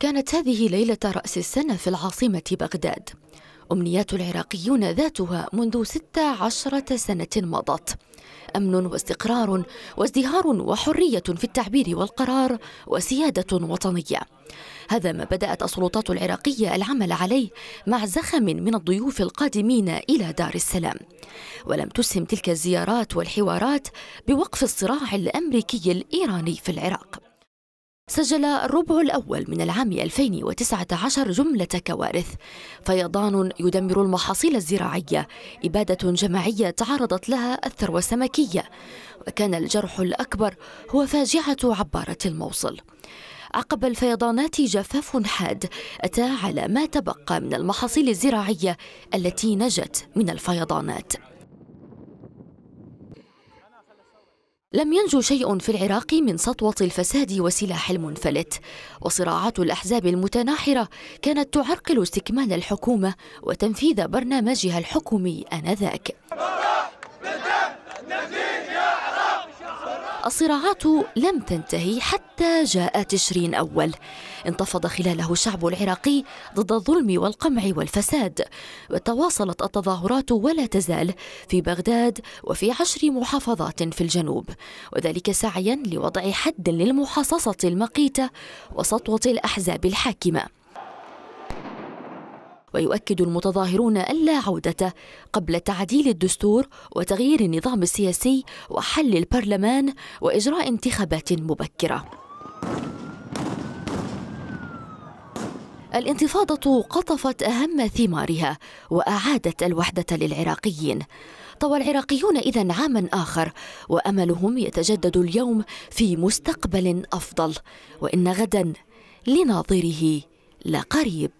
كانت هذه ليلة رأس السنة في العاصمة بغداد أمنيات العراقيون ذاتها منذ 16 سنة مضت أمن واستقرار وازدهار وحرية في التعبير والقرار وسيادة وطنية هذا ما بدأت السلطات العراقية العمل عليه مع زخم من الضيوف القادمين إلى دار السلام ولم تسهم تلك الزيارات والحوارات بوقف الصراع الأمريكي الإيراني في العراق سجل الربع الأول من العام 2019 جملة كوارث فيضان يدمر المحاصيل الزراعية إبادة جماعية تعرضت لها الثروة السمكية وكان الجرح الأكبر هو فاجعة عبارة الموصل عقب الفيضانات جفاف حاد أتى على ما تبقى من المحاصيل الزراعية التي نجت من الفيضانات لم ينجو شيء في العراق من سطوة الفساد وسلاح المنفلت وصراعات الأحزاب المتناحرة كانت تعرقل استكمال الحكومة وتنفيذ برنامجها الحكومي آنذاك الصراعات لم تنتهي حتى جاء تشرين أول انتفض خلاله الشعب العراقي ضد الظلم والقمع والفساد وتواصلت التظاهرات ولا تزال في بغداد وفي عشر محافظات في الجنوب وذلك سعيا لوضع حد للمحاصصة المقيتة وسطوة الأحزاب الحاكمة ويؤكد المتظاهرون ألا عودته قبل تعديل الدستور وتغيير النظام السياسي وحل البرلمان وإجراء انتخابات مبكرة الانتفاضة قطفت أهم ثمارها وأعادت الوحدة للعراقيين طوى العراقيون إذا عاما آخر وأملهم يتجدد اليوم في مستقبل أفضل وإن غدا لناظره لقريب